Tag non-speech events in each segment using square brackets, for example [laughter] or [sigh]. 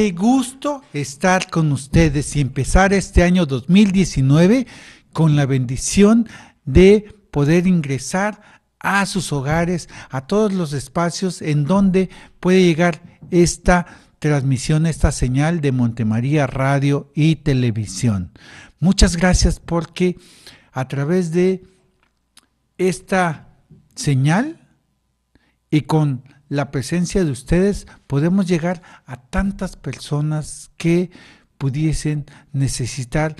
Qué gusto estar con ustedes y empezar este año 2019 con la bendición de poder ingresar a sus hogares, a todos los espacios en donde puede llegar esta transmisión, esta señal de Montemaría Radio y Televisión. Muchas gracias porque a través de esta señal y con la presencia de ustedes podemos llegar a tantas personas que pudiesen necesitar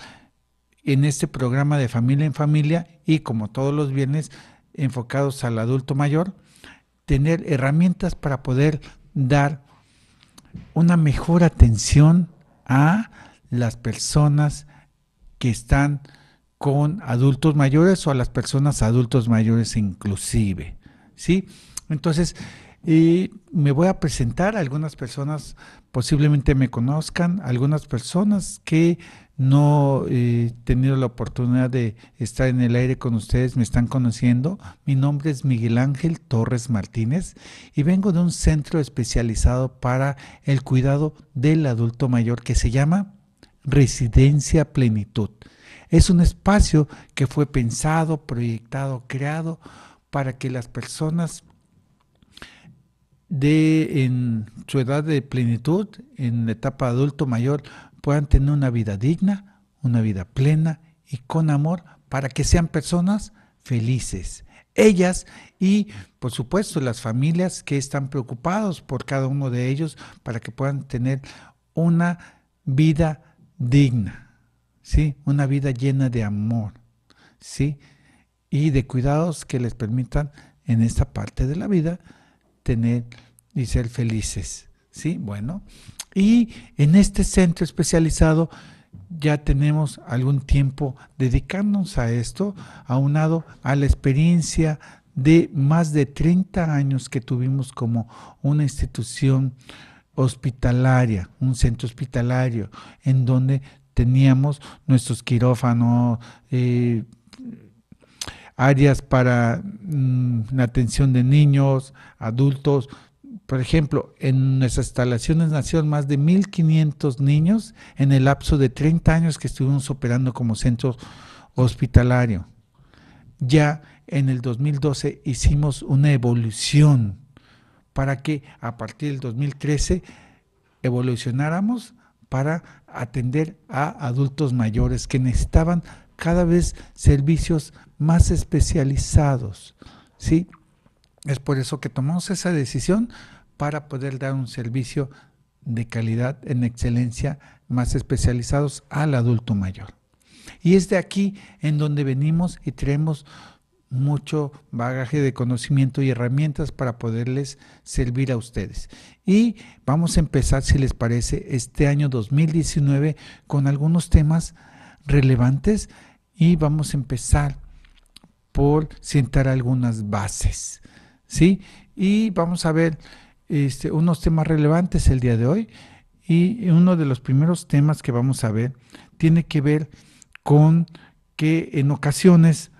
en este programa de familia en familia y como todos los viernes enfocados al adulto mayor, tener herramientas para poder dar una mejor atención a las personas que están con adultos mayores o a las personas adultos mayores inclusive, ¿sí? Entonces, y me voy a presentar. Algunas personas posiblemente me conozcan, algunas personas que no eh, he tenido la oportunidad de estar en el aire con ustedes, me están conociendo. Mi nombre es Miguel Ángel Torres Martínez y vengo de un centro especializado para el cuidado del adulto mayor que se llama Residencia Plenitud. Es un espacio que fue pensado, proyectado, creado para que las personas de, en su edad de plenitud, en la etapa adulto mayor, puedan tener una vida digna, una vida plena y con amor para que sean personas felices. Ellas y, por supuesto, las familias que están preocupados por cada uno de ellos para que puedan tener una vida digna, ¿sí? Una vida llena de amor, ¿sí? Y de cuidados que les permitan en esta parte de la vida tener y ser felices. ¿Sí? Bueno. Y en este centro especializado ya tenemos algún tiempo dedicándonos a esto, aunado a la experiencia de más de 30 años que tuvimos como una institución hospitalaria, un centro hospitalario, en donde teníamos nuestros quirófanos, eh, áreas para mm, la atención de niños, adultos. Por ejemplo, en nuestras instalaciones nacieron más de 1.500 niños en el lapso de 30 años que estuvimos operando como centro hospitalario. Ya en el 2012 hicimos una evolución para que a partir del 2013 evolucionáramos para atender a adultos mayores que necesitaban cada vez servicios más especializados, ¿sí? Es por eso que tomamos esa decisión para poder dar un servicio de calidad en excelencia más especializados al adulto mayor. Y es de aquí en donde venimos y tenemos mucho bagaje de conocimiento y herramientas para poderles servir a ustedes. Y vamos a empezar, si les parece, este año 2019 con algunos temas relevantes y vamos a empezar por sentar algunas bases, ¿sí? Y vamos a ver este, unos temas relevantes el día de hoy y uno de los primeros temas que vamos a ver tiene que ver con que en ocasiones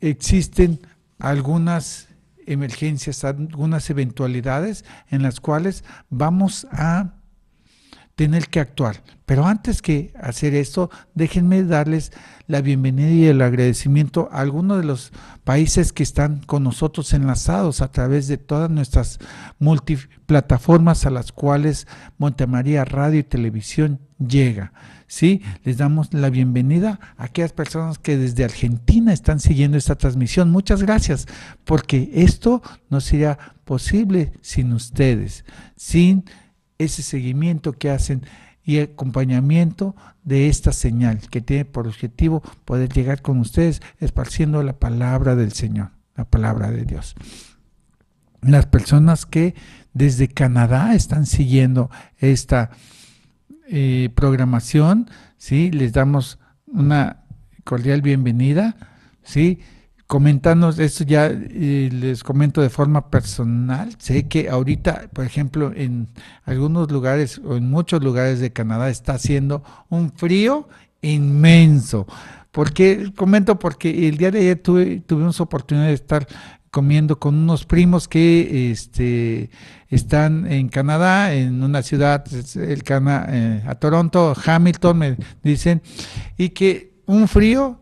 existen algunas emergencias, algunas eventualidades en las cuales vamos a tener que actuar. Pero antes que hacer esto, déjenme darles la bienvenida y el agradecimiento a algunos de los países que están con nosotros enlazados a través de todas nuestras multiplataformas a las cuales Montemaría Radio y Televisión llega. ¿sí? Les damos la bienvenida a aquellas personas que desde Argentina están siguiendo esta transmisión. Muchas gracias, porque esto no sería posible sin ustedes, sin ese seguimiento que hacen y acompañamiento de esta señal que tiene por objetivo poder llegar con ustedes esparciendo la palabra del Señor, la palabra de Dios. Las personas que desde Canadá están siguiendo esta eh, programación, ¿sí? les damos una cordial bienvenida. ¿sí? Comentando esto ya les comento de forma personal. Sé que ahorita, por ejemplo, en algunos lugares o en muchos lugares de Canadá está haciendo un frío inmenso. Porque comento porque el día de ayer tuve, tuvimos oportunidad de estar comiendo con unos primos que este, están en Canadá, en una ciudad, el Cana, eh, a Toronto, Hamilton, me dicen, y que un frío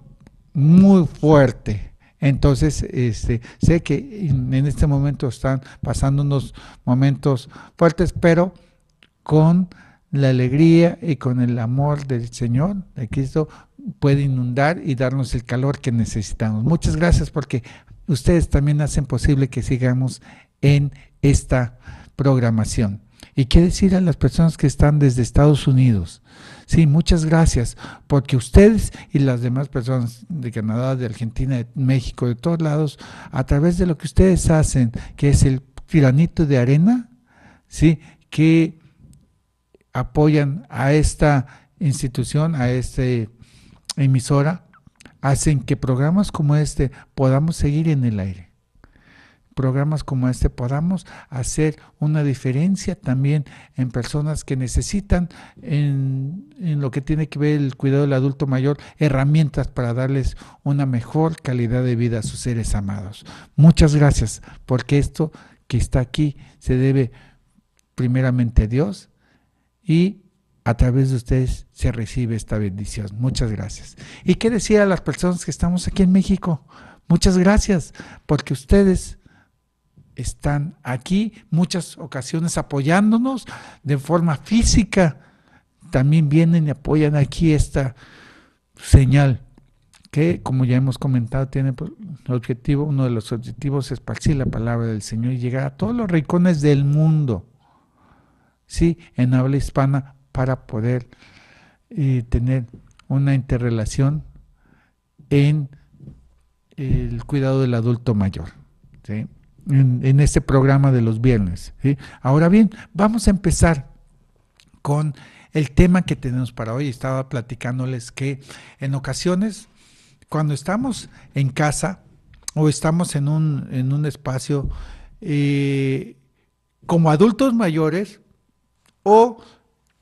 muy fuerte entonces, este, sé que en este momento están pasando unos momentos fuertes, pero con la alegría y con el amor del Señor, de Cristo, puede inundar y darnos el calor que necesitamos. Muchas gracias porque ustedes también hacen posible que sigamos en esta programación. Y qué decir a las personas que están desde Estados Unidos, Sí, muchas gracias, porque ustedes y las demás personas de Canadá, de Argentina, de México, de todos lados, a través de lo que ustedes hacen, que es el tiranito de arena, ¿sí? que apoyan a esta institución, a esta emisora, hacen que programas como este podamos seguir en el aire programas como este podamos hacer una diferencia también en personas que necesitan en, lo que tiene que ver el cuidado del adulto mayor, herramientas para darles una mejor calidad de vida a sus seres amados. Muchas gracias, porque esto que está aquí se debe primeramente a Dios y a través de ustedes se recibe esta bendición. Muchas gracias. ¿Y qué decía a las personas que estamos aquí en México? Muchas gracias, porque ustedes están aquí, muchas ocasiones apoyándonos de forma física. También vienen y apoyan aquí esta señal que, como ya hemos comentado, tiene pues, un objetivo, uno de los objetivos es esparcir la palabra del Señor y llegar a todos los rincones del mundo, ¿sí? En habla hispana para poder eh, tener una interrelación en el cuidado del adulto mayor, ¿sí? en, este programa de los viernes. Ahora bien, vamos a empezar con el tema que tenemos para hoy. Estaba platicándoles que en ocasiones, cuando estamos en casa o estamos en un, espacio eh, como adultos mayores o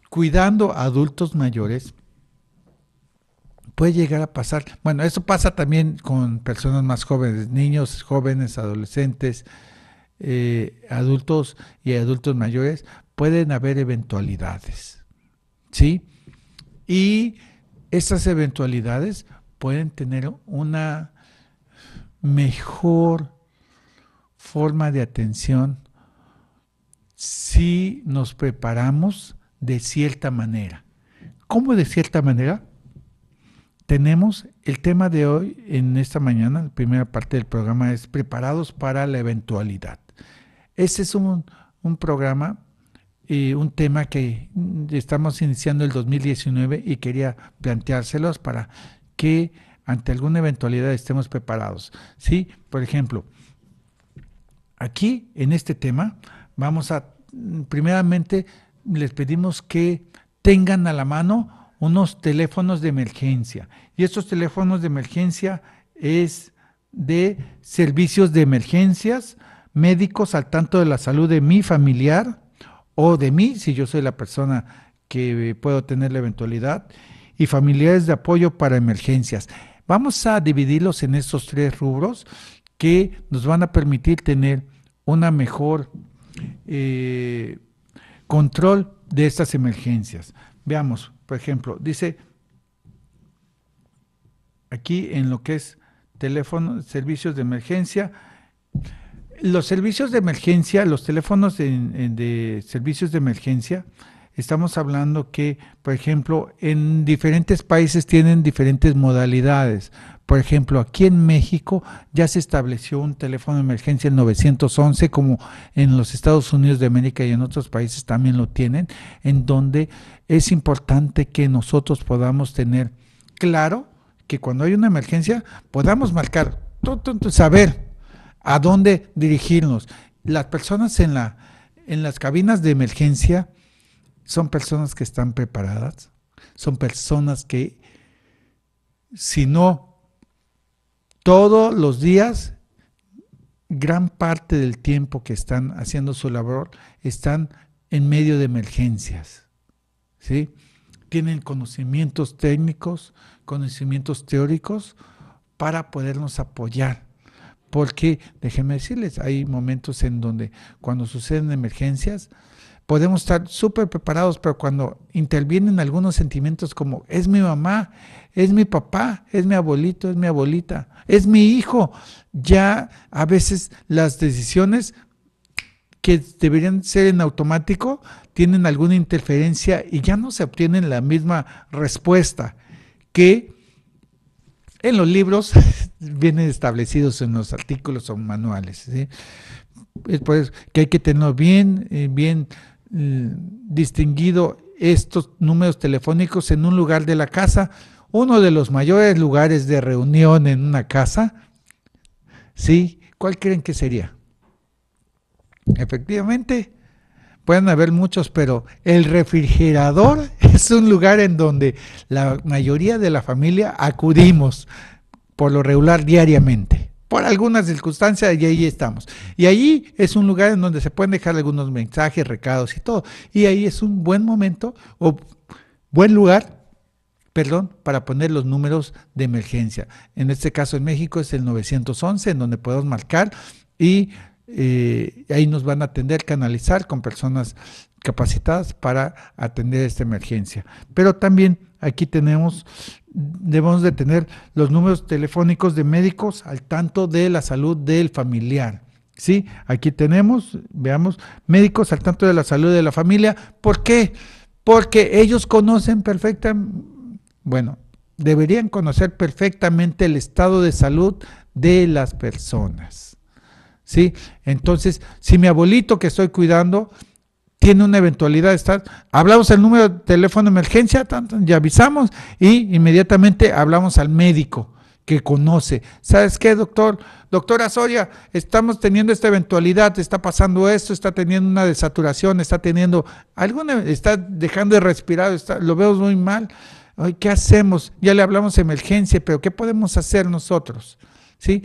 cuidando adultos mayores, puede llegar a pasar. Bueno, eso pasa también con personas más jóvenes, niños, jóvenes, adolescentes, eh, adultos y adultos mayores. Pueden haber eventualidades, ¿sí? Y esas eventualidades pueden tener una mejor forma de atención si nos preparamos de cierta manera. ¿Cómo de cierta manera? tenemos el tema de hoy en esta mañana, la primera parte del programa es preparados para la eventualidad. Este es un, programa y eh, un tema que estamos iniciando el 2019 y quería planteárselos para que ante alguna eventualidad estemos preparados. Sí, por ejemplo, aquí en este tema vamos a, primeramente les pedimos que tengan a la mano unos teléfonos de emergencia. Y estos teléfonos de emergencia es de servicios de emergencias, médicos al tanto de la salud de mi familiar o de mí, si yo soy la persona que puedo tener la eventualidad, y familiares de apoyo para emergencias. Vamos a dividirlos en estos tres rubros que nos van a permitir tener una mejor eh, control de estas emergencias. Veamos, por ejemplo, dice aquí en lo que es teléfono, servicios de emergencia, los servicios de emergencia, los teléfonos de, servicios de emergencia, estamos hablando que, por ejemplo, en diferentes países tienen diferentes modalidades. Por ejemplo, aquí en México ya se estableció un teléfono de emergencia el 911, como en los Estados Unidos de América y en otros países también lo tienen, en donde es importante que nosotros podamos tener claro que cuando hay una emergencia podamos marcar, saber a dónde dirigirnos. Las personas en, la, en las cabinas de emergencia son personas que están preparadas, son personas que, si no todos los días, gran parte del tiempo que están haciendo su labor, están en medio de emergencias. ¿sí? Tienen conocimientos técnicos, conocimientos teóricos para podernos apoyar. Porque, déjenme decirles, hay momentos en donde cuando suceden emergencias, podemos estar súper preparados, pero cuando intervienen algunos sentimientos como es mi mamá, es mi papá, es mi abuelito, es mi abuelita, es mi hijo, ya a veces las decisiones que deberían ser en automático tienen alguna interferencia y ya no se obtienen la misma respuesta que en los libros [laughs] vienen establecidos en los artículos o manuales. Es por eso que hay que tener bien, eh, bien mm, distinguido estos números telefónicos en un lugar de la casa, uno de los mayores lugares de reunión en una casa. ¿Sí? ¿Cuál creen que sería? Efectivamente, pueden haber muchos, pero el refrigerador [laughs] es un lugar en donde la mayoría de la familia acudimos por lo regular diariamente. Por algunas circunstancias y ahí estamos. Y ahí es un lugar en donde se pueden dejar algunos mensajes, recados y todo. Y ahí es un buen momento o buen lugar, perdón, para poner los números de emergencia. En este caso en México es el 911, en donde podemos marcar y eh, ahí nos van a atender, canalizar con personas capacitadas para atender esta emergencia. Pero también aquí tenemos, debemos de tener los números telefónicos de médicos al tanto de la salud del familiar. ¿Sí? Aquí tenemos, veamos, médicos al tanto de la salud de la familia. ¿Por qué? Porque ellos conocen perfectamente, bueno, deberían conocer perfectamente el estado de salud de las personas. ¿sí? Entonces, si mi abuelito que estoy cuidando tiene una eventualidad, hablamos el número de teléfono de emergencia, ya avisamos y inmediatamente hablamos al médico que conoce. ¿Sabes qué, doctor? Doctora Soria, estamos teniendo esta eventualidad, está pasando esto, está teniendo una desaturación, está teniendo alguna, está dejando de respirar, lo veo muy mal. ¿Qué hacemos? Ya le hablamos emergencia, pero ¿qué podemos hacer nosotros? ¿Sí?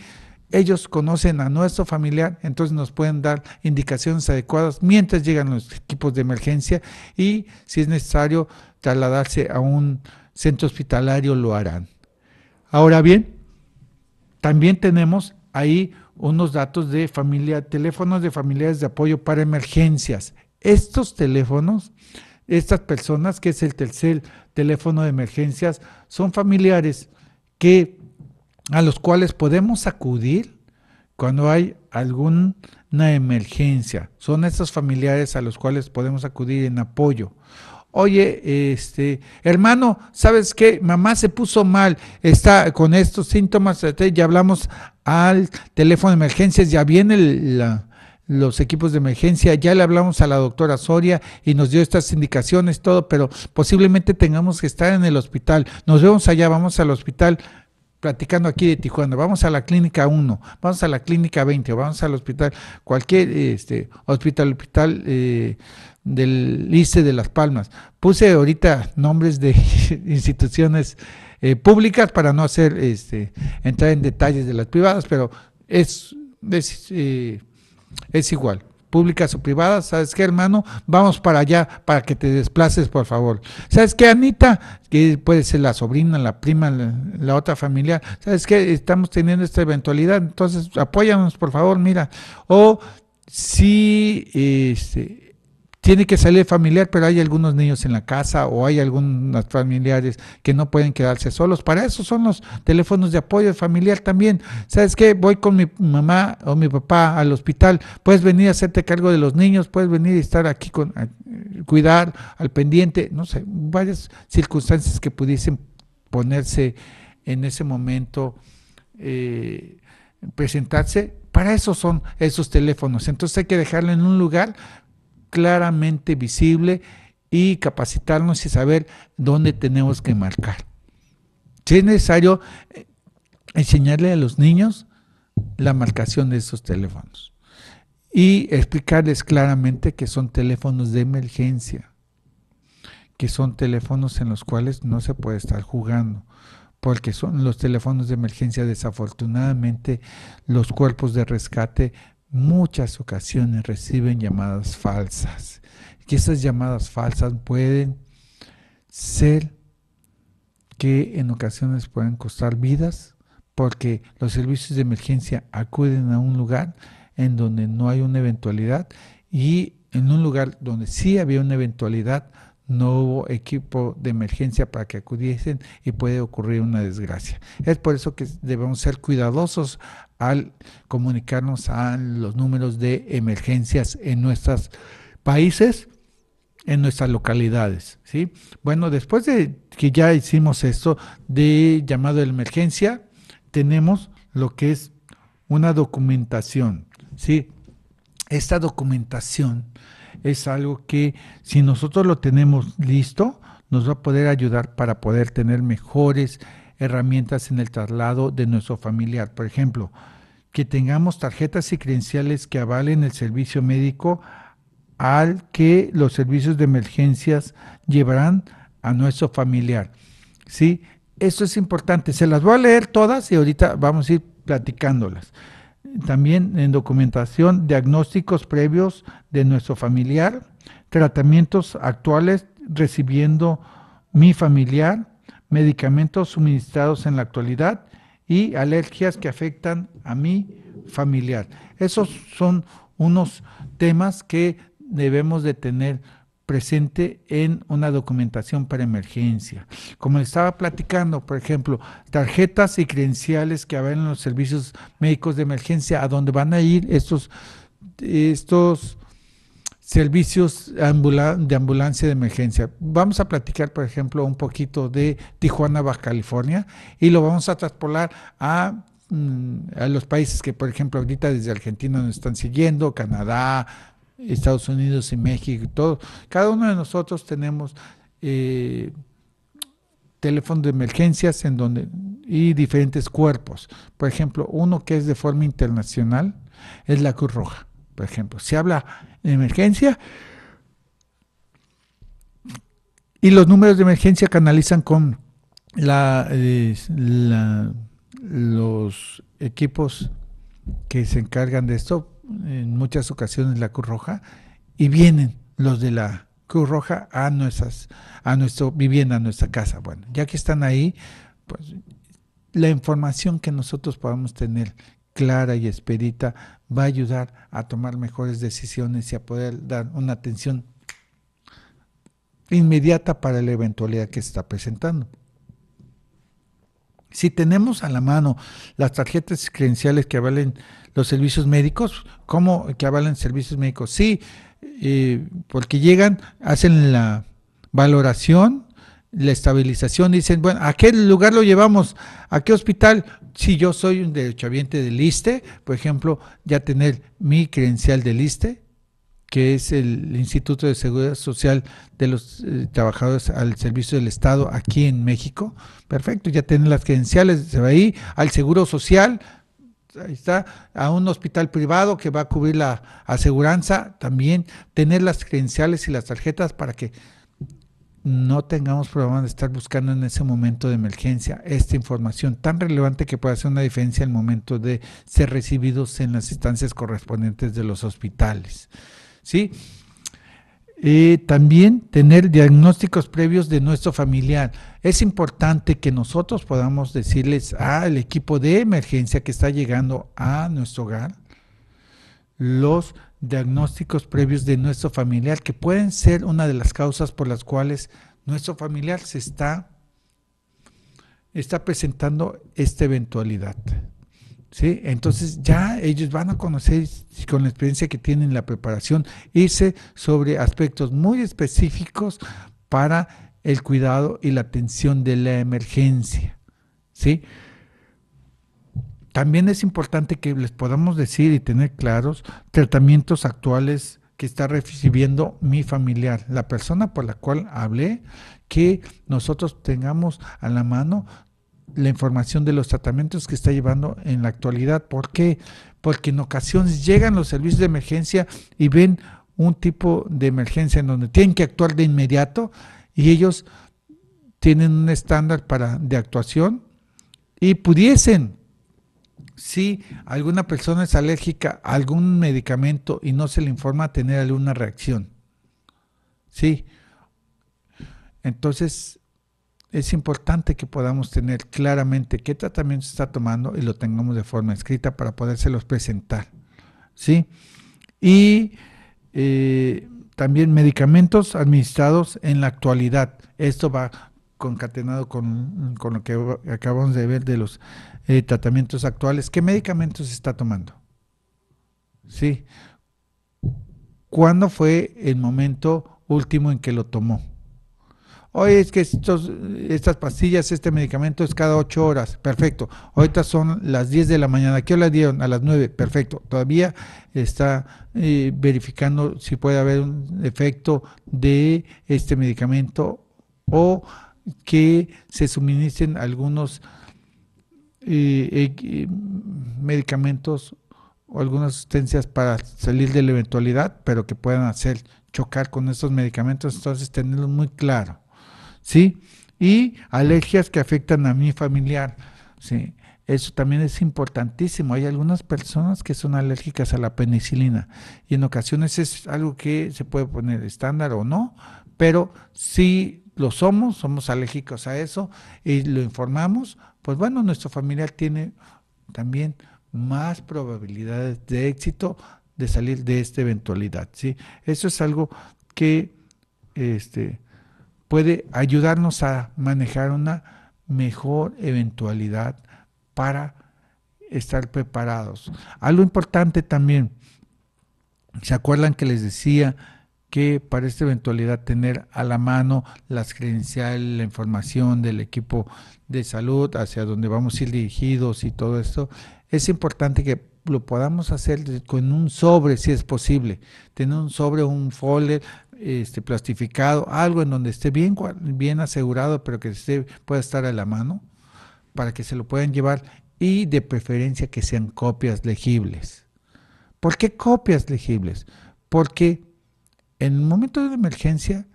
ellos conocen a nuestro familiar, entonces nos pueden dar indicaciones adecuadas mientras llegan los equipos de emergencia y si es necesario trasladarse a un centro hospitalario lo harán. Ahora bien, también tenemos ahí unos datos de familia, teléfonos de familiares de apoyo para emergencias. Estos teléfonos, estas personas, que es el tercer teléfono de emergencias, son familiares que a los cuales podemos acudir cuando hay alguna emergencia. Son estos familiares a los cuales podemos acudir en apoyo. Oye, este, hermano, ¿sabes qué? Mamá se puso mal, está con estos síntomas, eh, ya hablamos al teléfono de emergencias, ya viene los equipos de emergencia, ya le hablamos a la doctora Soria y nos dio estas indicaciones, todo, pero posiblemente tengamos que estar en el hospital. Nos vemos allá, vamos al hospital platicando aquí de Tijuana, vamos a la clínica 1, vamos a la clínica 20, vamos al hospital, cualquier este, hospital, hospital eh, del ICE de Las Palmas. Puse ahorita nombres de [laughs] instituciones eh, públicas para no hacer, este, entrar en detalles de las privadas, pero es, es eh, igual públicas o privadas, ¿sabes qué, hermano? Vamos para allá para que te desplaces, por favor. ¿Sabes qué, Anita? Que puede ser la sobrina, la prima, la, otra familiar. ¿Sabes qué? Estamos teniendo esta eventualidad, entonces apóyanos, por favor, mira. O si este, tiene que salir familiar, pero hay algunos niños en la casa o hay algunos familiares que no pueden quedarse solos. Para eso son los teléfonos de apoyo familiar también. ¿Sabes qué? Voy con mi mamá o mi papá al hospital, puedes venir a hacerte cargo de los niños, puedes venir y estar aquí con eh, cuidar al pendiente, no sé, varias circunstancias que pudiesen ponerse en ese momento, eh, presentarse. Para eso son esos teléfonos. Entonces hay que dejarlo en un lugar claramente visible y capacitarnos y saber dónde tenemos que marcar. Si es necesario eh, enseñarle a los niños la marcación de esos teléfonos y explicarles claramente que son teléfonos de emergencia, que son teléfonos en los cuales no se puede estar jugando, porque son los teléfonos de emergencia desafortunadamente los cuerpos de rescate muchas ocasiones reciben llamadas falsas. Que esas llamadas falsas pueden ser que en ocasiones puedan costar vidas porque los servicios de emergencia acuden a un lugar en donde no hay una eventualidad y en un lugar donde sí había una eventualidad no hubo equipo de emergencia para que acudiesen y puede ocurrir una desgracia. Es por eso que debemos ser cuidadosos al comunicarnos a los números de emergencias en nuestros países, en nuestras localidades. ¿sí? Bueno, después de que ya hicimos esto de llamado de emergencia, tenemos lo que es una documentación. ¿sí? Esta documentación es algo que si nosotros lo tenemos listo, nos va a poder ayudar para poder tener mejores herramientas en el traslado de nuestro familiar. Por ejemplo, que tengamos tarjetas y credenciales que avalen el servicio médico al que los servicios de emergencias llevarán a nuestro familiar. ¿Sí? Esto es importante. Se las voy a leer todas y ahorita vamos a ir platicándolas también en documentación, diagnósticos previos de nuestro familiar, tratamientos actuales recibiendo mi familiar, medicamentos suministrados en la actualidad y alergias que afectan a mi familiar. Esos son unos temas que debemos de tener presente en una documentación para emergencia. Como estaba platicando, por ejemplo, tarjetas y credenciales que habrá en los servicios médicos de emergencia, a dónde van a ir estos, estos servicios de ambulancia de emergencia. Vamos a platicar, por ejemplo, un poquito de Tijuana, Baja California, y lo vamos a traspolar a mm, a los países que, por ejemplo, ahorita desde Argentina nos están siguiendo, Canadá, Estados Unidos y México, todo, cada uno de nosotros tenemos eh, teléfonos de emergencias en donde, y diferentes cuerpos. Por ejemplo, uno que es de forma internacional es la Cruz Roja, por ejemplo. Se habla de emergencia y los números de emergencia canalizan con la los equipos que se encargan de esto en muchas ocasiones la Cruz Roja, y vienen los de la Cruz Roja a nuestras, a nuestra vivienda, a nuestra casa. Bueno, ya que están ahí, pues la información que nosotros podamos tener clara y expedita va a ayudar a tomar mejores decisiones y a poder dar una atención inmediata para la eventualidad que se está presentando. Si tenemos a la mano las tarjetas credenciales que avalen los servicios médicos, ¿cómo que avalen servicios médicos? Sí, eh, porque llegan, hacen la valoración, la estabilización, dicen, bueno, ¿a qué lugar lo llevamos? ¿A qué hospital? Si yo soy un derechohabiente del ISTE, por ejemplo, ya tener mi credencial del ISTE, que es el Instituto de Seguridad Social de los eh, Trabajadores al Servicio del Estado aquí en México. Perfecto, ya tienen las credenciales, se va ahí, al Seguro Social, ahí está, a un hospital privado que va a cubrir la aseguranza, también tener las credenciales y las tarjetas para que no tengamos problemas de estar buscando en ese momento de emergencia esta información tan relevante que puede hacer una diferencia en momento de ser recibidos en las instancias correspondientes de los hospitales. ¿sí? Eh, también tener diagnósticos previos de nuestro familiar. Es importante que nosotros podamos decirles al equipo de emergencia que está llegando a nuestro hogar los diagnósticos previos de nuestro familiar, que pueden ser una de las causas por las cuales nuestro familiar se está, está presentando esta eventualidad. Entonces ya ellos van a conocer, con la experiencia que tienen la preparación, irse sobre aspectos muy específicos para el cuidado y la atención de la emergencia, ¿sí? También es importante que les podamos decir y tener claros tratamientos actuales que está recibiendo mi familiar, la persona por la cual hablé, que nosotros tengamos a la mano la información de los tratamientos que está llevando en la actualidad. ¿Por qué? Porque en ocasiones llegan los servicios de emergencia y ven un tipo de emergencia en donde tienen que actuar de inmediato y ellos tienen un estándar para, de actuación y pudiesen, si alguna persona es alérgica a algún medicamento y no se le informa, tener alguna reacción. Sí. Entonces, es importante que podamos tener claramente qué tratamiento se está tomando y lo tengamos de forma escrita para podérselos presentar. ¿sí? Y eh, también medicamentos administrados en la actualidad. Esto va concatenado con, lo que acabamos de ver de los eh, tratamientos actuales. ¿Qué medicamentos se está tomando? ¿Sí? ¿Cuándo fue el momento último en que lo tomó? hoy es que estos, estas pastillas, este medicamento es cada ocho horas, perfecto. Ahorita son las 10 de la mañana, ¿qué hora dieron? A las 9, perfecto. Todavía está eh, verificando si puede haber un efecto de este medicamento o que se suministren algunos eh, medicamentos o algunas sustancias para salir de la eventualidad, pero que puedan hacer chocar con estos medicamentos, entonces tenerlo muy claro. ¿sí? Y alergias que afectan a mi familiar, ¿sí? Eso también es importantísimo. Hay algunas personas que son alérgicas a la penicilina y en ocasiones es algo que se puede poner estándar o no, pero si lo somos, somos alérgicos a eso y lo informamos, pues bueno, nuestro familiar tiene también más probabilidades de éxito de salir de esta eventualidad. ¿sí? Eso es algo que este, puede ayudarnos a manejar una mejor eventualidad para estar preparados. Algo importante también, ¿se acuerdan que les decía que para esta eventualidad tener a la mano las credenciales, la información del equipo de salud, hacia donde vamos a ir dirigidos y todo esto? Es importante que lo podamos hacer con un sobre, si es posible. Tener un sobre, un folder este, plastificado, algo en donde esté bien, bien asegurado, pero que pueda estar a la mano, para que se lo puedan llevar y de preferencia que sean copias legibles. ¿Por qué copias legibles? Porque en un momento de emergencia,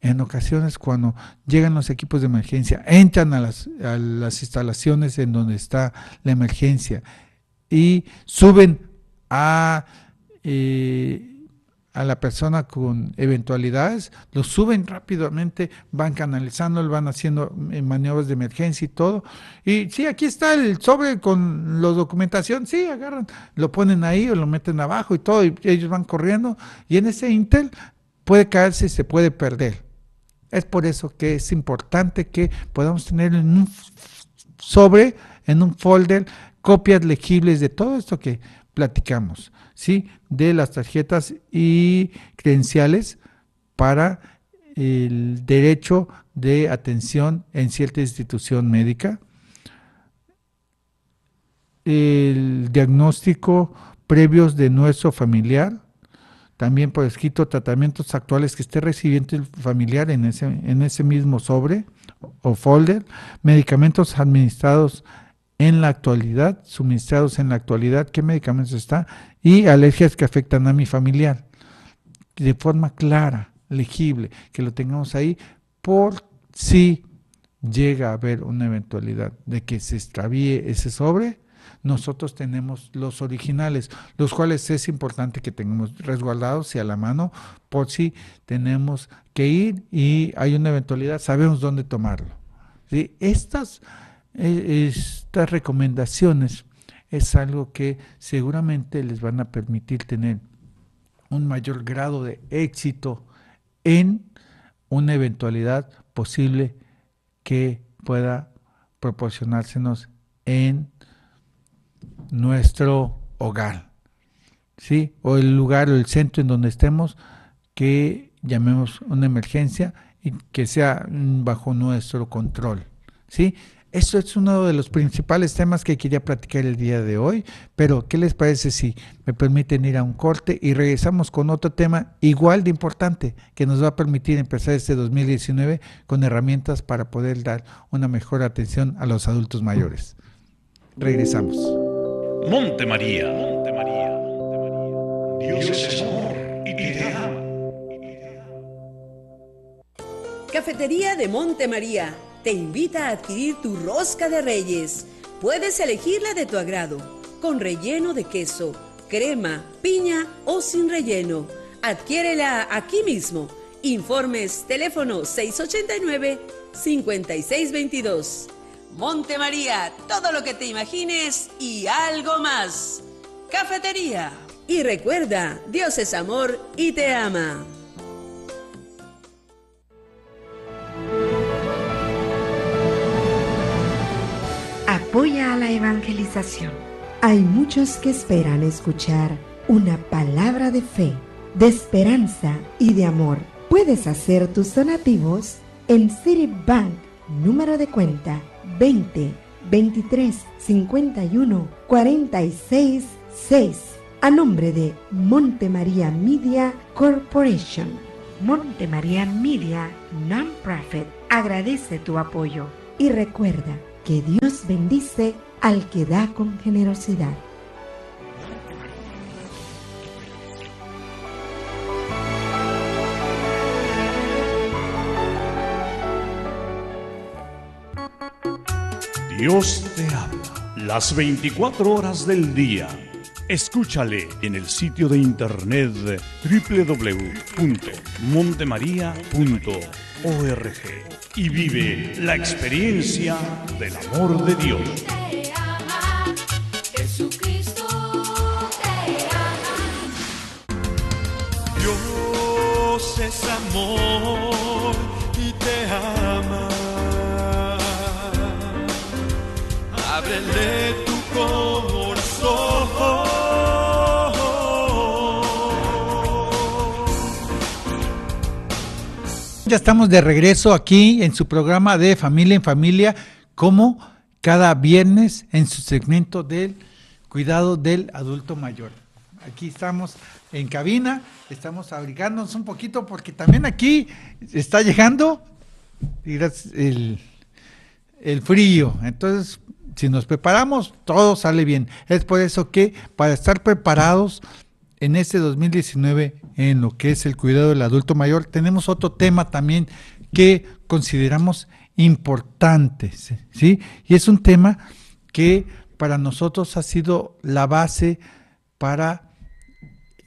en ocasiones cuando llegan los equipos de emergencia, entran a las, a las instalaciones en donde está la emergencia y suben a, eh, a la persona con eventualidades, lo suben rápidamente, van lo van haciendo eh, maniobras de emergencia y todo. Y sí, aquí está el sobre con la documentación, sí, agarran, lo ponen ahí o lo meten abajo y todo, y ellos van corriendo. Y en ese Intel puede caerse y se puede perder. Es por eso que es importante que podamos tener en un sobre, en un folder, copias legibles de todo esto que platicamos, ¿sí? De las tarjetas y credenciales para el derecho de atención en cierta institución médica, el diagnóstico previos de nuestro familiar, también por escrito tratamientos actuales que esté recibiendo el familiar en ese, en ese mismo sobre o folder, medicamentos administrados en la actualidad, suministrados en la actualidad, qué medicamentos está y alergias que afectan a mi familiar. De forma clara, legible, que lo tengamos ahí por si llega a haber una eventualidad de que se extravíe ese sobre, nosotros tenemos los originales, los cuales es importante que tengamos resguardados y a la mano por si tenemos que ir y hay una eventualidad, sabemos dónde tomarlo. ¿Sí? Estas e, estas recomendaciones es algo que seguramente les van a permitir tener un mayor grado de éxito en una eventualidad posible que pueda proporcionársenos en nuestro hogar, ¿sí? O el lugar o el centro en donde estemos que llamemos una emergencia y que sea bajo nuestro control, ¿sí? Esto es uno de los principales temas que quería platicar el día de hoy, pero ¿qué les parece si me permiten ir a un corte y regresamos con otro tema igual de importante que nos va a permitir empezar este 2019 con herramientas para poder dar una mejor atención a los adultos mayores? Regresamos. Monte María. Dios, es amor y te Cafetería de Monte María te invita a adquirir tu rosca de reyes. Puedes elegirla de tu agrado, con relleno de queso, crema, piña o sin relleno. Adquiérela aquí mismo. Informes teléfono 689-5622. Monte María, todo lo que te imagines y algo más. Cafetería. Y recuerda, Dios es amor y te ama. apoya a la evangelización. Hay muchos que esperan escuchar una palabra de fe, de esperanza y de amor. Puedes hacer tus donativos en Citibank, número de cuenta 20 23 51 46 6, a nombre de Montemaría Media Corporation. Montemaría Media Nonprofit agradece tu apoyo y recuerda que Dios bendice al que da con generosidad. Dios te habla las 24 horas del día Escúchale en el sitio de internet www.montemaría.org y vive la experiencia del amor de Dios. es amor y te ama. tu corazón estamos de regreso aquí en su programa de Familia en Familia, como cada viernes en su segmento del cuidado del adulto mayor. Aquí estamos en cabina, estamos abrigándonos un poquito porque también aquí está llegando el, el frío. Entonces, si nos preparamos, todo sale bien. Es por eso que para estar preparados en este 2019 en lo que es el cuidado del adulto mayor, tenemos otro tema también que consideramos importante, ¿sí? Y es un tema que para nosotros ha sido la base para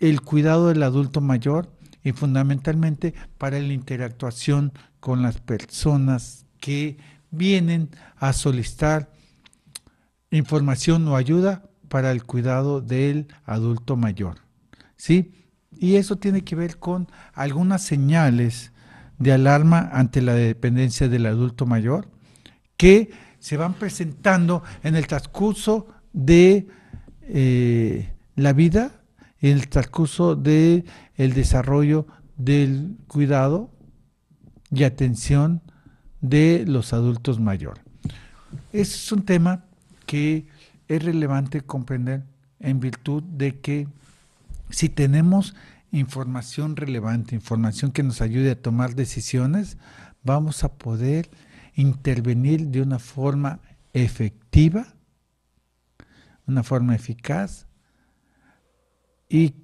el cuidado del adulto mayor y fundamentalmente para la interactuación con las personas que vienen a solicitar información o ayuda para el cuidado del adulto mayor. ¿sí? Y eso tiene que ver con algunas señales de alarma ante la dependencia del adulto mayor que se van presentando en el transcurso de eh, la vida, en el transcurso del el desarrollo del cuidado y atención de los adultos mayores. es un tema que es relevante comprender en virtud de que si tenemos información relevante, información que nos ayude a tomar decisiones, vamos a poder intervenir de una forma efectiva, una forma eficaz y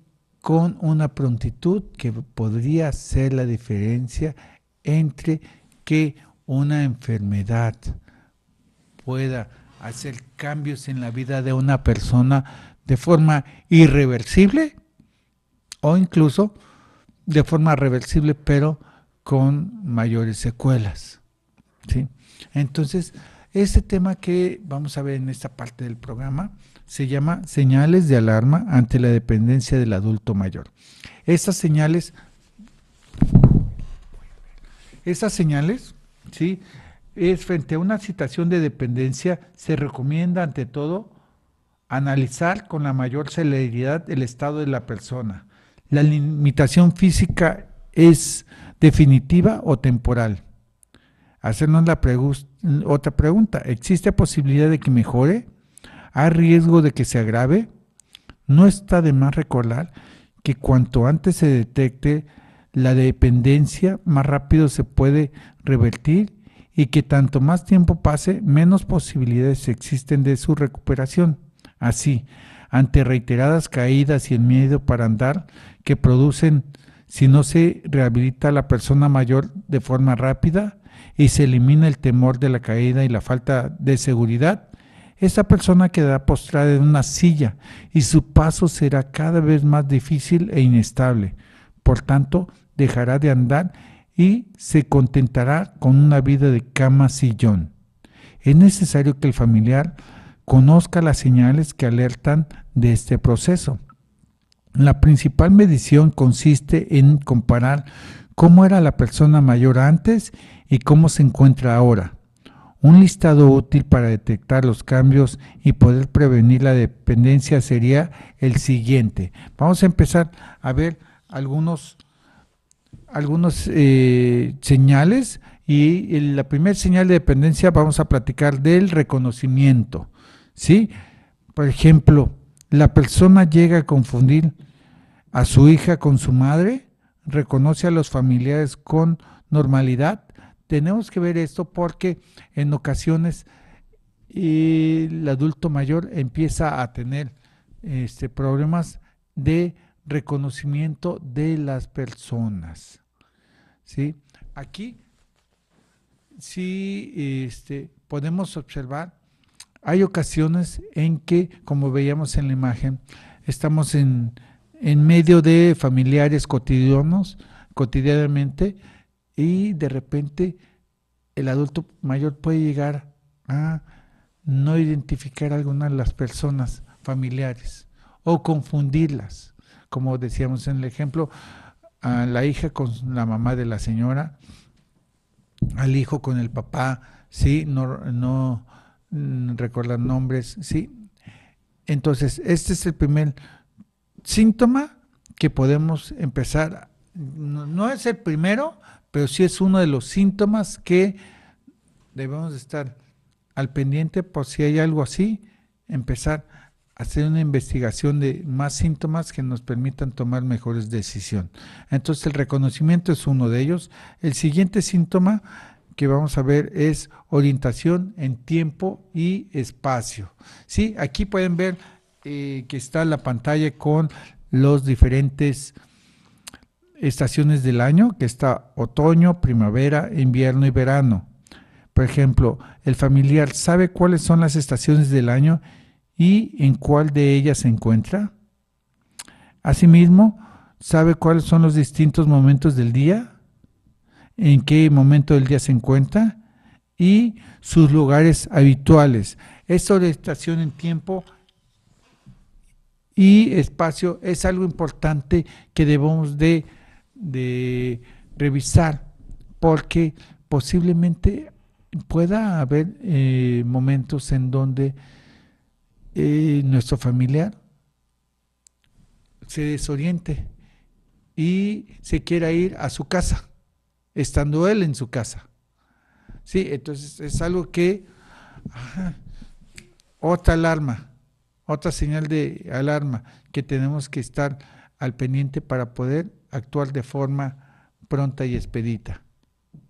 con una prontitud que podría hacer la diferencia entre que una enfermedad pueda hacer cambios en la vida de una persona de forma irreversible o incluso de forma reversible, pero con mayores secuelas. Entonces, este tema que vamos a ver en esta parte del programa se llama señales de alarma ante la dependencia del adulto mayor. Estas señales, estas señales, ¿sí? Es frente a una situación de dependencia, se recomienda ante todo analizar con la mayor celeridad el estado de la persona, ¿La limitación física es definitiva o temporal? Hacernos la otra pregunta. ¿Existe posibilidad de que mejore? ¿Hay riesgo de que se agrave? No está de más recordar que cuanto antes se detecte la dependencia, más rápido se puede revertir y que tanto más tiempo pase, menos posibilidades existen de su recuperación. Así, ante reiteradas caídas y el miedo para andar que producen si no se rehabilita a la persona mayor de forma rápida y se elimina el temor de la caída y la falta de seguridad, esta persona quedará postrada en una silla y su paso será cada vez más difícil e inestable. Por tanto, dejará de andar y se contentará con una vida de cama-sillón. Es necesario que el familiar conozca las señales que alertan de este proceso. La principal medición consiste en comparar cómo era la persona mayor antes y cómo se encuentra ahora. Un listado útil para detectar los cambios y poder prevenir la dependencia sería el siguiente. Vamos a empezar a ver algunos, algunos eh, señales y la primera señal de dependencia vamos a platicar del reconocimiento. ¿sí? Por ejemplo, la persona llega a confundir a su hija con su madre, reconoce a los familiares con normalidad. Tenemos que ver esto porque en ocasiones eh, el adulto mayor empieza a tener este, problemas de reconocimiento de las personas. Aquí sí este, podemos observar hay ocasiones en que, como veíamos en la imagen, estamos en, en medio de familiares cotidianos, cotidianamente, y de repente el adulto mayor puede llegar a no identificar a alguna de las personas familiares o confundirlas, como decíamos en el ejemplo, a la hija con la mamá de la señora, al hijo con el papá, sí, no, no Mm, recordar nombres, ¿sí? Entonces, este es el primer síntoma que podemos empezar. No, es el primero, pero sí es uno de los síntomas que debemos estar al pendiente por si hay algo así, empezar a hacer una investigación de más síntomas que nos permitan tomar mejores decisiones. Entonces, el reconocimiento es uno de ellos. El siguiente síntoma que vamos a ver es orientación en tiempo y espacio. ¿Sí? Aquí pueden ver eh, que está la pantalla con los diferentes estaciones del año, que está otoño, primavera, invierno y verano. Por ejemplo, el familiar sabe cuáles son las estaciones del año y en cuál de ellas se encuentra. Asimismo, sabe cuáles son los distintos momentos del día, en qué momento del día se encuentra y sus lugares habituales. de estación en tiempo y espacio es algo importante que debemos de, revisar porque posiblemente pueda haber eh, momentos en donde eh, nuestro familiar se desoriente y se quiera ir a su casa estando él en su casa. Sí, entonces es algo que ah, otra alarma, otra señal de alarma que tenemos que estar al pendiente para poder actuar de forma pronta y expedita.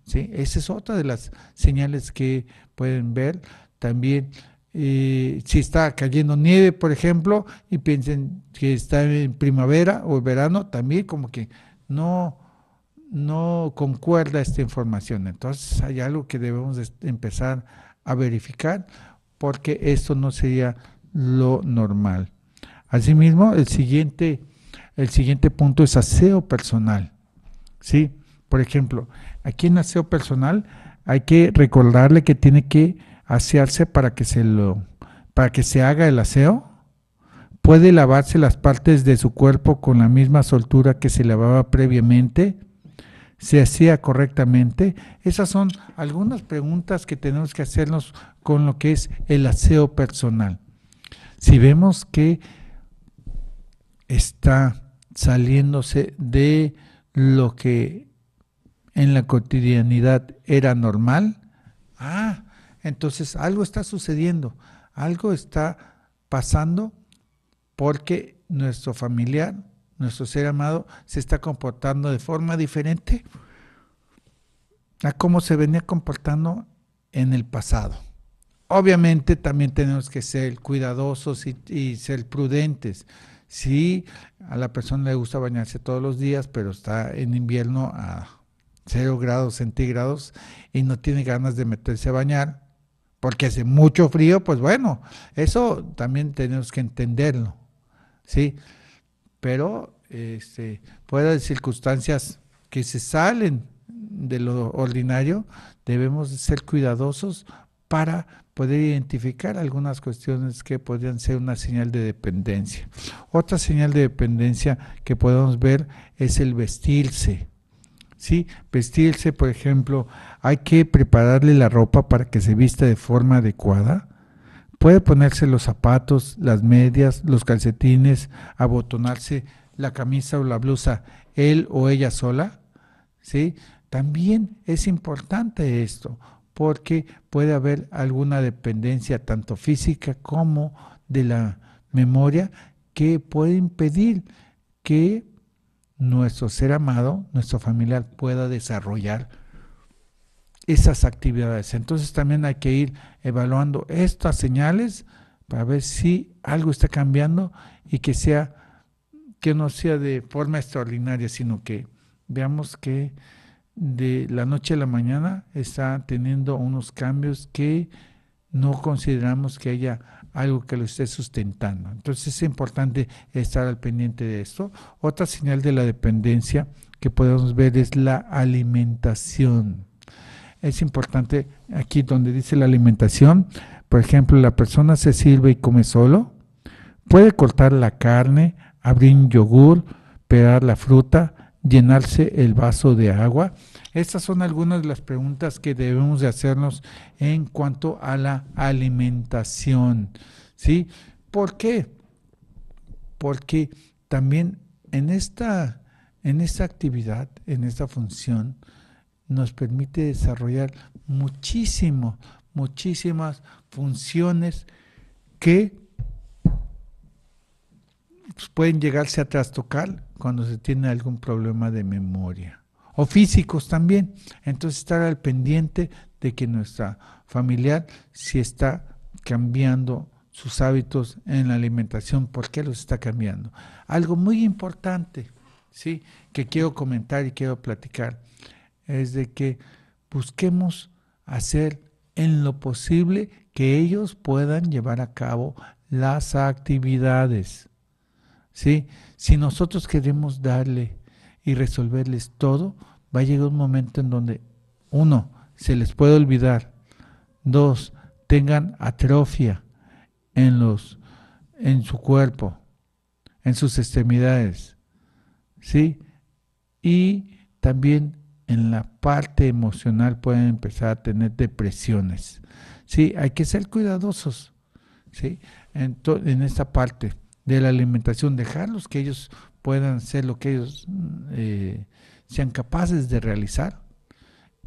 ¿sí? Esa es otra de las señales que pueden ver. También eh, si está cayendo nieve, por ejemplo, y piensen que está en primavera o verano, también como que no, no concuerda esta información. Entonces hay algo que debemos empezar a verificar porque esto no sería lo normal. Asimismo, el siguiente, el siguiente punto es aseo personal. ¿sí? Por ejemplo, aquí en aseo personal hay que recordarle que tiene que asearse para que se, lo, para que se haga el aseo. Puede lavarse las partes de su cuerpo con la misma soltura que se lavaba previamente se hacía correctamente? Esas son algunas preguntas que tenemos que hacernos con lo que es el aseo personal. Si vemos que está saliéndose de lo que en la cotidianidad era normal, ah, entonces algo está sucediendo, algo está pasando porque nuestro familiar nuestro ser amado se está comportando de forma diferente a cómo se venía comportando en el pasado. Obviamente también tenemos que ser cuidadosos y, ser prudentes. Si sí, a la persona le gusta bañarse todos los días, pero está en invierno a 0 grados centígrados y no tiene ganas de meterse a bañar porque hace mucho frío, pues bueno, eso también tenemos que entenderlo. ¿sí? pero este, fuera de circunstancias que se salen de lo ordinario, debemos ser cuidadosos para poder identificar algunas cuestiones que podrían ser una señal de dependencia. Otra señal de dependencia que podemos ver es el vestirse. Vestirse, por ejemplo, hay que prepararle la ropa para que se vista de forma adecuada. Puede ponerse los zapatos, las medias, los calcetines, abotonarse la camisa o la blusa él o ella sola. ¿Sí? También es importante esto, porque puede haber alguna dependencia tanto física como de la memoria que puede impedir que nuestro ser amado, nuestro familiar pueda desarrollar esas actividades. Entonces también hay que ir evaluando estas señales para ver si algo está cambiando y que sea que no sea de forma extraordinaria, sino que veamos que de la noche a la mañana está teniendo unos cambios que no consideramos que haya algo que lo esté sustentando. Entonces es importante estar al pendiente de esto. Otra señal de la dependencia que podemos ver es la alimentación es importante aquí donde dice la alimentación, por ejemplo, la persona se sirve y come solo, puede cortar la carne, abrir un yogur, pegar la fruta, llenarse el vaso de agua. Estas son algunas de las preguntas que debemos de hacernos en cuanto a la alimentación, ¿sí? ¿Por qué? Porque también en esta, en esta actividad, en esta función, nos permite desarrollar muchísimos, muchísimas funciones que pues, pueden llegarse a trastocar cuando se tiene algún problema de memoria o físicos también. Entonces estar al pendiente de que nuestra familiar si está cambiando sus hábitos en la alimentación, por qué los está cambiando. Algo muy importante, ¿sí? que quiero comentar y quiero platicar es de que busquemos hacer en lo posible que ellos puedan llevar a cabo las actividades. ¿Sí? Si nosotros queremos darle y resolverles todo, va a llegar un momento en donde, uno, se les puede olvidar, dos, tengan atrofia en, los, en su cuerpo, en sus extremidades, ¿sí? Y también en la parte emocional pueden empezar a tener depresiones. Sí, hay que ser cuidadosos, ¿sí? En, en esta parte de la alimentación, dejarlos que ellos puedan ser lo que ellos mm, eh, sean capaces de realizar.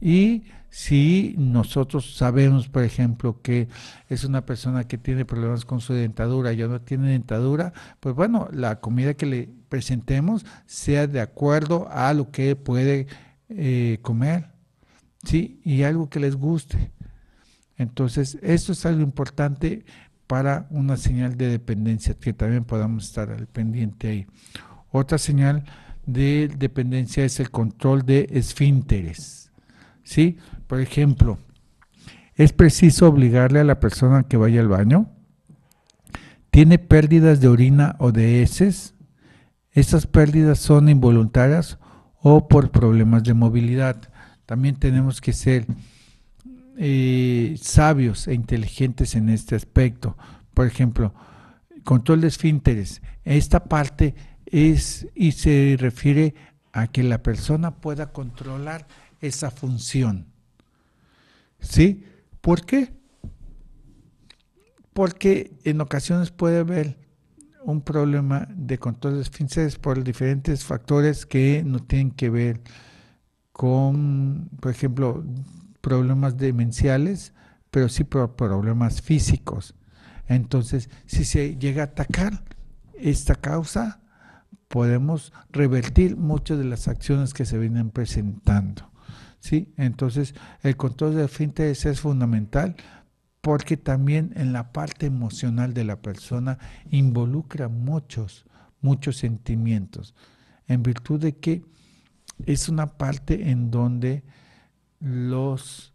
Y si nosotros sabemos, por ejemplo, que es una persona que tiene problemas con su dentadura y no tiene dentadura, pues bueno, la comida que le presentemos sea de acuerdo a lo que puede eh, comer, ¿sí? Y algo que les guste. Entonces, esto es algo importante para una señal de dependencia, que también podamos estar al pendiente ahí. Otra señal de dependencia es el control de esfínteres, ¿sí? Por ejemplo, ¿es preciso obligarle a la persona que vaya al baño? ¿Tiene pérdidas de orina o de heces? ¿Estas pérdidas son involuntarias o por problemas de movilidad. También tenemos que ser eh, sabios e inteligentes en este aspecto. Por ejemplo, control de esfínteres. Esta parte es y se refiere a que la persona pueda controlar esa función. ¿Sí? ¿Por qué? Porque en ocasiones puede haber un problema de control de esfínteres por diferentes factores que no tienen que ver con, por ejemplo, problemas demenciales, pero sí por problemas físicos. Entonces, si se llega a atacar esta causa, podemos revertir muchas de las acciones que se vienen presentando. ¿sí? Entonces, el control de esfínteres es fundamental porque también en la parte emocional de la persona involucra muchos, muchos sentimientos, en virtud de que es una parte en donde los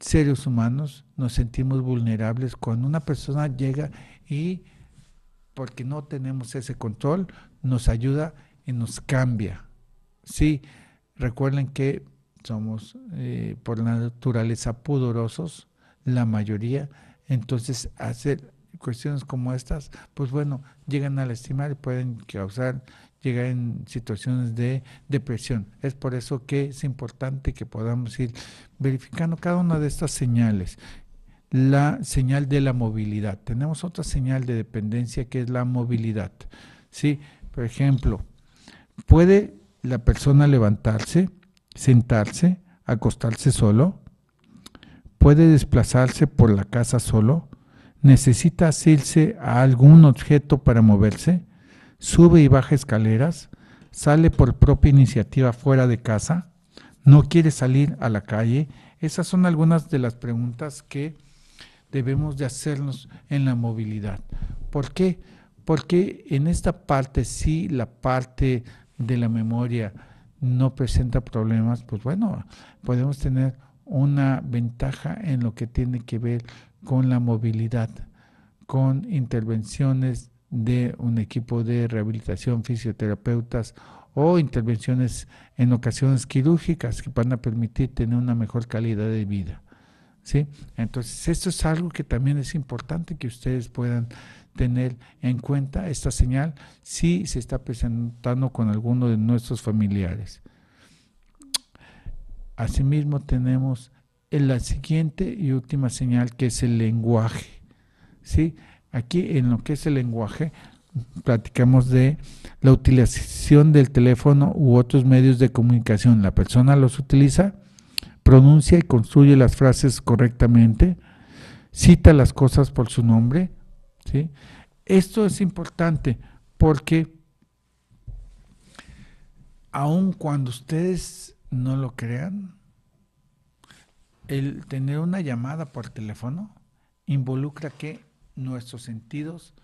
seres humanos nos sentimos vulnerables cuando una persona llega y porque no tenemos ese control, nos ayuda y nos cambia. Sí, recuerden que somos eh, por la naturaleza pudorosos, la mayoría, entonces hacer cuestiones como estas, pues bueno, llegan a lastimar y pueden causar, llegar en situaciones de depresión. Es por eso que es importante que podamos ir verificando cada una de estas señales. La señal de la movilidad. Tenemos otra señal de dependencia que es la movilidad. ¿sí? Por ejemplo, puede la persona levantarse, sentarse, acostarse solo, puede desplazarse por la casa solo? ¿Necesita asirse a algún objeto para moverse? ¿Sube y baja escaleras? ¿Sale por propia iniciativa fuera de casa? ¿No quiere salir a la calle? Esas son algunas de las preguntas que debemos de hacernos en la movilidad. ¿Por qué? Porque en esta parte, si la parte de la memoria no presenta problemas, pues bueno, podemos tener una ventaja en lo que tiene que ver con la movilidad, con intervenciones de un equipo de rehabilitación, fisioterapeutas o intervenciones en ocasiones quirúrgicas que van a permitir tener una mejor calidad de vida. ¿sí? Entonces, esto es algo que también es importante que ustedes puedan tener en cuenta esta señal si se está presentando con alguno de nuestros familiares. Asimismo tenemos la siguiente y última señal que es el lenguaje. ¿sí? Aquí en lo que es el lenguaje platicamos de la utilización del teléfono u otros medios de comunicación. La persona los utiliza, pronuncia y construye las frases correctamente, cita las cosas por su nombre. Esto es importante porque aun cuando ustedes no lo crean, el tener una llamada por teléfono involucra que nuestros sentidos,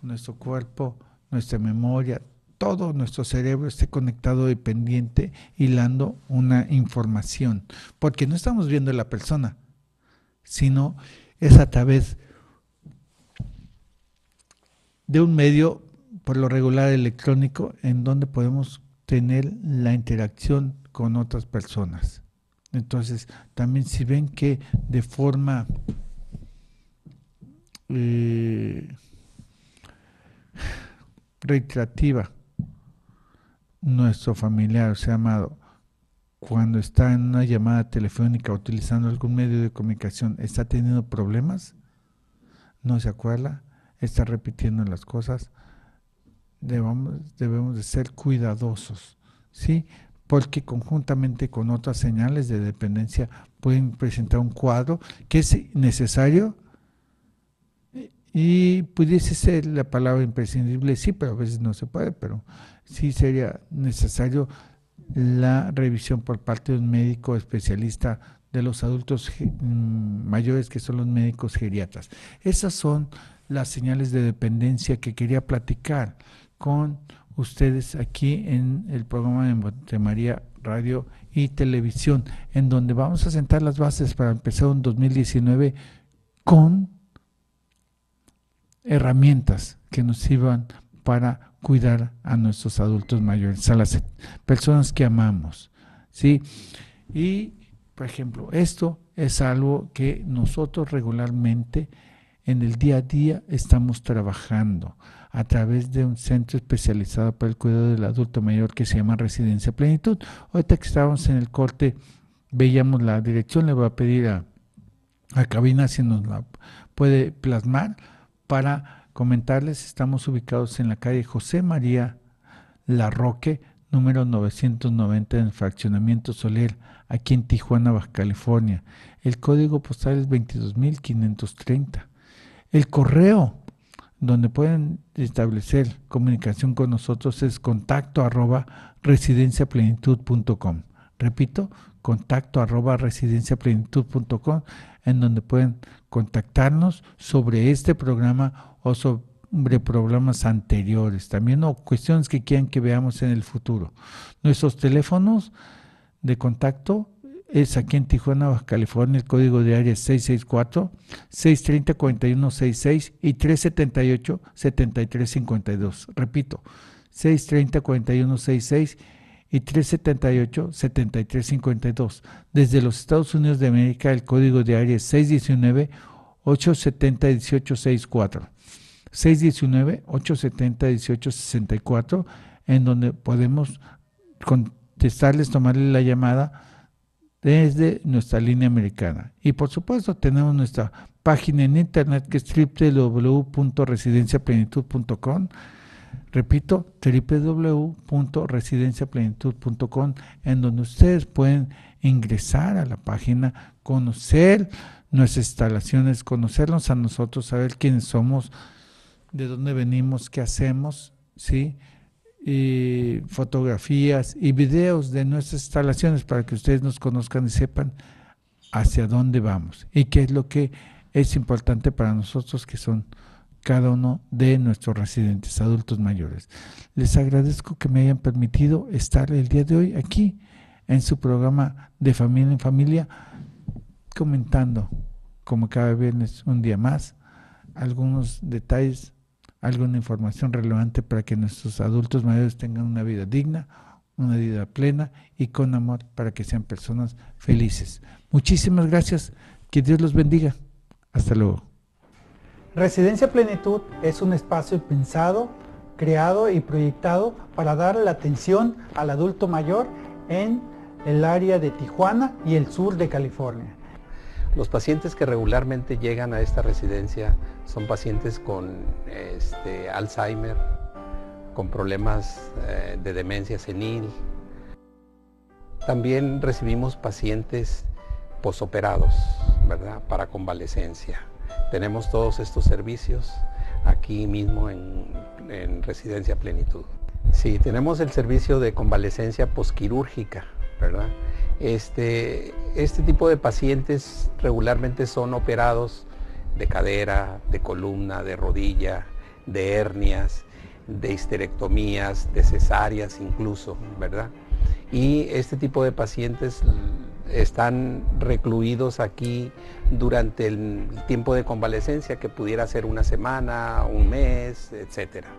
nuestro cuerpo, nuestra memoria, todo nuestro cerebro esté conectado y pendiente, hilando una información. Porque no estamos viendo a la persona, sino es a través de un medio, por lo regular electrónico, en donde podemos tener la interacción con otras personas. Entonces, también si ven que de forma eh, reiterativa nuestro familiar, o sea, amado, cuando está en una llamada telefónica utilizando algún medio de comunicación, está teniendo problemas, no se acuerda, está repitiendo las cosas, debamos, debemos de ser cuidadosos, ¿sí? porque conjuntamente con otras señales de dependencia pueden presentar un cuadro que es necesario y pudiese ser la palabra imprescindible, sí, pero a veces no se puede, pero sí sería necesario la revisión por parte de un médico especialista de los adultos mm, mayores que son los médicos geriatras. Esas son las señales de dependencia que quería platicar con ustedes aquí en el programa de María Radio y Televisión, en donde vamos a sentar las bases para empezar un 2019 con herramientas que nos sirvan para cuidar a nuestros adultos mayores, a las personas que amamos, ¿sí? Y, por ejemplo, esto es algo que nosotros regularmente en el día a día estamos trabajando a través de un centro especializado para el cuidado del adulto mayor que se llama Residencia Plenitud. Ahorita que estábamos en el corte, veíamos la dirección, le voy a pedir a, Cabina si nos la puede plasmar para comentarles, estamos ubicados en la calle José María Larroque, número 990 en fraccionamiento Soler, aquí en Tijuana, Baja California. El código postal es 22.530. El correo donde pueden establecer comunicación con nosotros es contacto arroba residenciaplenitud.com. Repito, contacto arroba residenciaplenitud.com en donde pueden contactarnos sobre este programa o sobre programas anteriores también o cuestiones que quieran que veamos en el futuro. Nuestros teléfonos de contacto es aquí en Tijuana, Baja California, el código de área es 664-630-4166 y 378-7352. Repito, 630-4166 y 378-7352. Desde los Estados Unidos de América, el código de área es 619-870-1864. 619-870-1864, en donde podemos contestarles, tomarles la llamada desde nuestra línea americana. Y por supuesto tenemos nuestra página en internet que es www.residenciaplenitud.com. Repito, www.residenciaplenitud.com, en donde ustedes pueden ingresar a la página, conocer nuestras instalaciones, conocernos a nosotros, saber quiénes somos, de dónde venimos, qué hacemos, ¿sí? y fotografías y videos de nuestras instalaciones para que ustedes nos conozcan y sepan hacia dónde vamos y qué es lo que es importante para nosotros que son cada uno de nuestros residentes adultos mayores. Les agradezco que me hayan permitido estar el día de hoy aquí en su programa de familia en familia comentando como cada viernes un día más algunos detalles alguna información relevante para que nuestros adultos mayores tengan una vida digna, una vida plena y con amor para que sean personas felices. Muchísimas gracias, que Dios los bendiga. Hasta luego. Residencia Plenitud es un espacio pensado, creado y proyectado para dar la atención al adulto mayor en el área de Tijuana y el sur de California. Los pacientes que regularmente llegan a esta residencia son pacientes con este, Alzheimer, con problemas eh, de demencia senil. También recibimos pacientes posoperados, ¿verdad? Para convalecencia. Tenemos todos estos servicios aquí mismo en, en Residencia Plenitud. Sí, tenemos el servicio de convalecencia posquirúrgica este, este, tipo de pacientes regularmente son operados de cadera, de columna, de rodilla, de hernias, de histerectomías, de cesáreas incluso, ¿verdad? Y este tipo de pacientes están recluidos aquí durante el tiempo de convalecencia, que pudiera ser una semana, un mes, etcétera.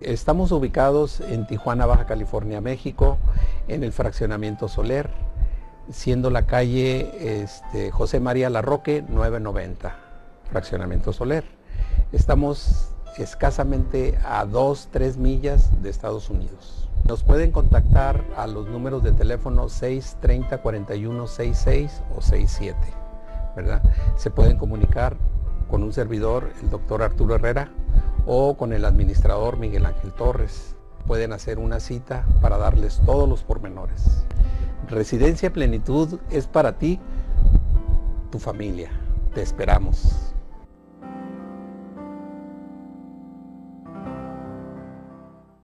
Estamos ubicados en Tijuana, Baja California, México, en el fraccionamiento Soler, siendo la calle este, José María Larroque 990, fraccionamiento Soler. Estamos escasamente a 2, 3 millas de Estados Unidos. Nos pueden contactar a los números de teléfono 630 41 o 67, ¿verdad? Se pueden comunicar con un servidor, el doctor Arturo Herrera, o con el administrador Miguel Ángel Torres. Pueden hacer una cita para darles todos los pormenores. Residencia Plenitud es para ti, tu familia. Te esperamos.